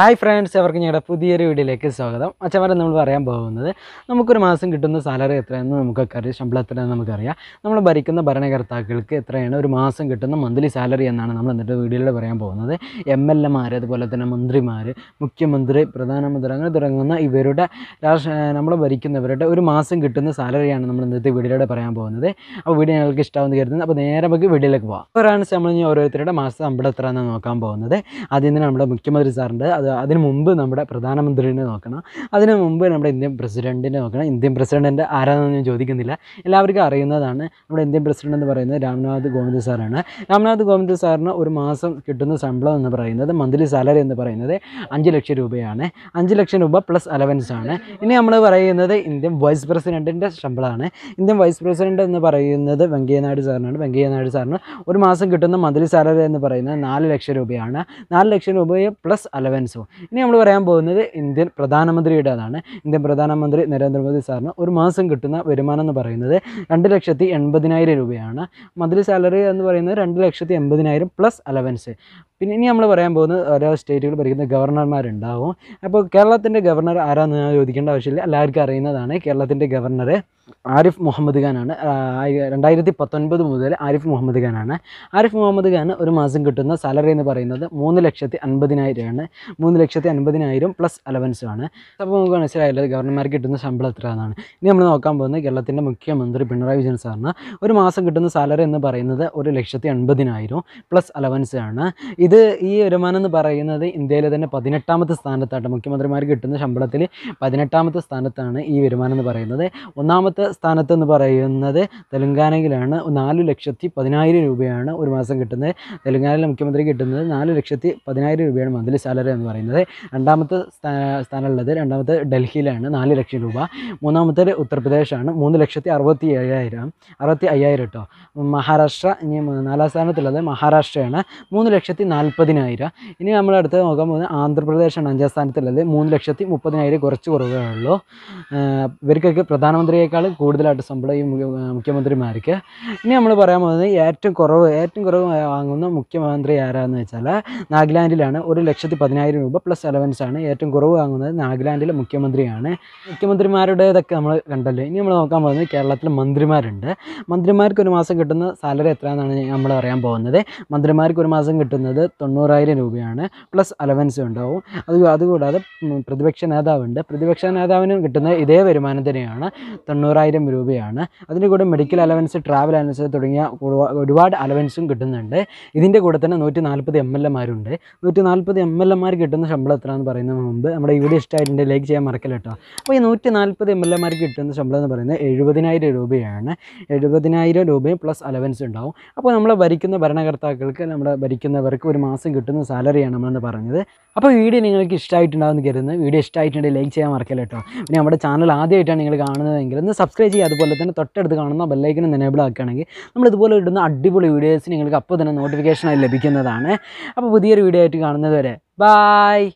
hi friends അവർക്ക് ഞങ്ങളുടെ പുതിയൊരു വീഡിയോയിലേക്ക് സ്വാഗതം അച്ഛന്മാരെ നമ്മൾ പറയാൻ പോകുന്നത് നമുക്കൊരു മാസം കിട്ടുന്ന സാലറി എത്രയെന്ന് നമുക്കൊക്കെ അറിയാം ശമ്പളം എത്രയാണെന്ന് നമുക്കറിയാം നമ്മൾ ഭരിക്കുന്ന ഭരണകർത്താക്കൾക്ക് എത്രയാണ് ഒരു മാസം കിട്ടുന്ന മന്ത്ലി സാലറി എന്നാണ് നമ്മൾ എന്നിട്ട് വീഡിയോയിൽ പറയാൻ പോകുന്നത് എം എൽ എമാർ അതുപോലെ തന്നെ മന്ത്രിമാർ മുഖ്യമന്ത്രി പ്രധാനമന്ത്രി അങ്ങനെ തുടങ്ങുന്ന ഇവരുടെ നമ്മൾ ഭരിക്കുന്നവരുടെ ഒരു മാസം കിട്ടുന്ന സാലറിയാണ് നമ്മൾ ഇന്നത്തെ വീഡിയോയിലൂടെ പറയാൻ പോകുന്നത് അപ്പോൾ വീഡിയോ ഞങ്ങൾക്ക് ഇഷ്ടമാവുന്ന കരുതുന്നത് അപ്പോൾ നേരെ നമുക്ക് വീഡിയോയിലേക്ക് പോകാം ഒരാഴ്ച നമ്മൾ ഇനി ഓരോരുത്തരുടെ മാസം ശമ്പളം എത്രയാണെന്ന് നോക്കാൻ പോകുന്നത് ആദ്യം തന്നെ നമ്മുടെ മുഖ്യമന്ത്രി സാറുണ്ട് അത് അതിന് മുമ്പ് നമ്മുടെ പ്രധാനമന്ത്രിനെ നോക്കണം അതിന് മുമ്പ് നമ്മുടെ ഇന്ത്യൻ പ്രസിഡൻറ്റിനെ നോക്കണം ഇന്ത്യൻ പ്രസിഡൻറ്റിൻ്റെ ആരാണെന്ന് ഞാൻ ചോദിക്കുന്നില്ല എല്ലാവർക്കും അറിയുന്നതാണ് നമ്മുടെ ഇന്ത്യൻ പ്രസിഡൻ്റ് എന്ന് പറയുന്നത് രാംനാഥ് ഗോവിന്ദ് സാറാണ് രാംനാഥ് ഗോവിന്ദ് സാറിന് ഒരു മാസം കിട്ടുന്ന ശമ്പളം എന്ന് പറയുന്നത് മന്ത്ലി സാലറി എന്ന് പറയുന്നത് അഞ്ച് ലക്ഷം രൂപയാണ് അഞ്ച് ലക്ഷം രൂപ പ്ലസ് അലവൻസ് ആണ് ഇനി നമ്മൾ പറയുന്നത് ഇന്ത്യൻ വൈസ് പ്രസിഡൻറ്റിൻ്റെ ശമ്പളമാണ് ഇന്ത്യൻ വൈസ് പ്രസിഡൻ്റ് എന്ന് പറയുന്നത് നായിഡു സാറിനാണ് നായിഡു സാറിന് ഒരു മാസം കിട്ടുന്ന മന്ത്ലി സാലറി എന്ന് പറയുന്നത് നാല് ലക്ഷം രൂപയാണ് നാല് ലക്ഷം രൂപയെ പ്ലസ് അലവൻസ് ഐറ്റംസും ഇനി നമ്മൾ പറയാൻ പോകുന്നത് ഇന്ത്യൻ പ്രധാനമന്ത്രിയുടെ അതാണ് ഇന്ത്യൻ പ്രധാനമന്ത്രി നരേന്ദ്രമോദി സാറിന് ഒരു മാസം കിട്ടുന്ന വരുമാനം എന്ന് പറയുന്നത് രണ്ട് ലക്ഷത്തി എൺപതിനായിരം രൂപയാണ് മന്ത്ലി സാലറി എന്ന് പറയുന്നത് രണ്ട് ലക്ഷത്തി എൺപതിനായിരം പ്ലസ് അലവൻസ് പിന്നെ ഇനി നമ്മൾ പറയാൻ പോകുന്നത് ഓരോ സ്റ്റേറ്റുകൾ ഭരിക്കുന്ന ഗവർണർമാരുണ്ടാവും അപ്പോൾ കേരളത്തിൻ്റെ ഗവർണർ ആരാന്ന് ചോദിക്കേണ്ട ആവശ്യമില്ല എല്ലാവർക്കും അറിയുന്നതാണ് കേരളത്തിൻ്റെ ഗവർണർ ആരിഫ് മുഹമ്മദ് ഖാനാണ് രണ്ടായിരത്തി പത്തൊൻപത് മുതൽ ആരിഫ് മുഹമ്മദ് ഖാനാണ് ആരിഫ് മുഹമ്മദ് ഖാൻ ഒരു മാസം കിട്ടുന്ന സാലറി എന്ന് പറയുന്നത് മൂന്ന് ലക്ഷത്തി അൻപതിനായിരമാണ് മൂന്ന് ലക്ഷത്തി അൻപതിനായിരം പ്ലസ് അലവൻസുമാണ് അപ്പോൾ നമുക്ക് മനസ്സിലായല്ലോ ഗവർണർമാർക്ക് കിട്ടുന്ന ശമ്പളം എത്ര എന്നാണ് ഇനി നമ്മൾ നോക്കാൻ പോകുന്നത് കേരളത്തിൻ്റെ മുഖ്യമന്ത്രി പിണറായി വിജയൻ സാറിന് ഒരു മാസം കിട്ടുന്ന സാലറി എന്ന് പറയുന്നത് ഒരു ലക്ഷത്തി അൻപതിനായിരം പ്ലസ് അലവൻസ് ആണ് ഇത് ഈ വരുമാനം എന്ന് പറയുന്നത് ഇന്ത്യയിലെ തന്നെ പതിനെട്ടാമത്തെ സ്ഥാനത്താണ് മുഖ്യമന്ത്രിമാർ കിട്ടുന്ന ശമ്പളത്തിൽ പതിനെട്ടാമത്തെ സ്ഥാനത്താണ് ഈ വരുമാനം എന്ന് പറയുന്നത് ഒന്നാമത്തെ സ്ഥാനത്ത് എന്ന് പറയുന്നത് തെലങ്കാനയിലാണ് നാല് ലക്ഷത്തി പതിനായിരം രൂപയാണ് ഒരു മാസം കിട്ടുന്നത് തെലങ്കാനയിലെ മുഖ്യമന്ത്രി കിട്ടുന്നത് നാല് ലക്ഷത്തി പതിനായിരം രൂപയാണ് മന്ത്ലി സാലറി എന്ന് പറയുന്നത് രണ്ടാമത്തെ സ്ഥാനമുള്ളത് രണ്ടാമത്തെ ഡൽഹിയിലാണ് നാല് ലക്ഷം രൂപ മൂന്നാമത്തെ ഉത്തർപ്രദേശാണ് മൂന്ന് ലക്ഷത്തി അറുപത്തി ഏഴായിരം അറുപത്തി അയ്യായിരം കേട്ടോ മഹാരാഷ്ട്ര ഇനി നാലാം സ്ഥാനത്തുള്ളത് മഹാരാഷ്ട്രയാണ് മൂന്ന് ലക്ഷത്തി നാല് നാൽപ്പതിനായിരം ഇനി നമ്മൾ അടുത്ത് നോക്കാൻ പോകുന്നത് ആന്ധ്രാപ്രദേശാണ് അഞ്ചാം സ്ഥാനത്തുള്ളത് മൂന്ന് ലക്ഷത്തി മുപ്പതിനായിരം കുറച്ച് കുറവേ ഉള്ളൂ ഇവർക്കൊക്കെ പ്രധാനമന്ത്രിയേക്കാൾ കൂടുതലായിട്ട് ശമ്പളം ഈ മുഖ്യമന്ത്രിമാർക്ക് ഇനി നമ്മൾ പറയാൻ പോകുന്നത് ഏറ്റവും കുറവ് ഏറ്റവും കുറവ് വാങ്ങുന്ന മുഖ്യമന്ത്രി ആരാന്ന് വെച്ചാൽ നാഗാലാൻഡിലാണ് ഒരു ലക്ഷത്തി പതിനായിരം രൂപ പ്ലസ് അലവൻസ് ആണ് ഏറ്റവും കുറവ് വാങ്ങുന്നത് നാഗാലാൻഡിലെ മുഖ്യമന്ത്രിയാണ് മുഖ്യമന്ത്രിമാരുടേതൊക്കെ നമ്മൾ കണ്ടല്ലോ ഇനി നമ്മൾ നോക്കാൻ പോകുന്നത് കേരളത്തിലെ മന്ത്രിമാരുണ്ട് മന്ത്രിമാർക്ക് ഒരു മാസം കിട്ടുന്ന സാലറി എത്രയാണെന്നാണ് നമ്മൾ പറയാൻ പോകുന്നത് മന്ത്രിമാർക്ക് ഒരു മാസം കിട്ടുന്നത് തൊണ്ണൂറായിരം രൂപയാണ് പ്ലസ് അലവൻസ് ഉണ്ടാവും അത് അതുകൂടാതെ പ്രതിപക്ഷ നേതാവുണ്ട് പ്രതിപക്ഷ നേതാവിനും കിട്ടുന്ന ഇതേ വരുമാനം തന്നെയാണ് തൊണ്ണൂറായിരം രൂപയാണ് അതിൻ്റെ കൂടെ മെഡിക്കൽ അലവൻസ് ട്രാവൽ അലവൻസ് തുടങ്ങിയ ഒരുപാട് അലവൻസും കിട്ടുന്നുണ്ട് ഇതിൻ്റെ കൂടെ തന്നെ നൂറ്റി നാൽപ്പത് എം എൽ എമാരുണ്ട് നൂറ്റി നാൽപ്പത് എം എൽ എമാർ കിട്ടുന്ന ശമ്പളം എത്രയാണെന്ന് പറയുന്നതിന് മുമ്പ് നമ്മുടെ വീഡിയോ ഇഷ്ടമായിട്ടുണ്ട് ലൈക്ക് ചെയ്യാൻ മറക്കില്ല കേട്ടോ അപ്പോൾ ഈ നൂറ്റി നാൽപ്പത് എം എൽ എമാർക്ക് കിട്ടുന്ന ശമ്പളം എന്ന് പറയുന്നത് എഴുപതിനായിരം രൂപയാണ് എഴുപതിനായിരം രൂപയും പ്ലസ് അലവൻസ് ഉണ്ടാവും അപ്പോൾ നമ്മളെ ഭരിക്കുന്ന ഭരണകർത്താക്കൾക്ക് നമ്മുടെ ഭരിക്കുന്നവർക്ക് ഒരു മാസം കിട്ടുന്ന സാലറിയാണ് നമ്മളെന്ന് പറഞ്ഞത് അപ്പോൾ വീഡിയോ നിങ്ങൾക്ക് ഇഷ്ടമായിട്ടുണ്ടാകുമെന്ന് കരുതുന്നത് വീഡിയോ ഇഷ്ടമായിട്ടുണ്ടെങ്കിൽ ലൈക്ക് ചെയ്യാൻ മറക്കില്ല കേട്ടോ പിന്നെ നമ്മുടെ ചാനൽ ആദ്യമായിട്ടാണ് നിങ്ങൾ കാണുന്നതെങ്കിൽ ഒന്ന് സബ്സ്ക്രൈബ് ചെയ്യുക അതുപോലെ തന്നെ തൊട്ടടുത്ത് കാണുന്ന ബെല്ലൈക്കനും എനേബിൾ ആക്കുകയാണെങ്കിൽ നമ്മൾ ഇതുപോലെ ഇടുന്ന അടിപൊളി വീഡിയോസ് നിങ്ങൾക്ക് അപ്പോൾ തന്നെ നോട്ടിഫിക്കേഷനായി ലഭിക്കുന്നതാണ് അപ്പോൾ പുതിയൊരു വീഡിയോ ആയിട്ട് കാണുന്നത് വരെ ബായ്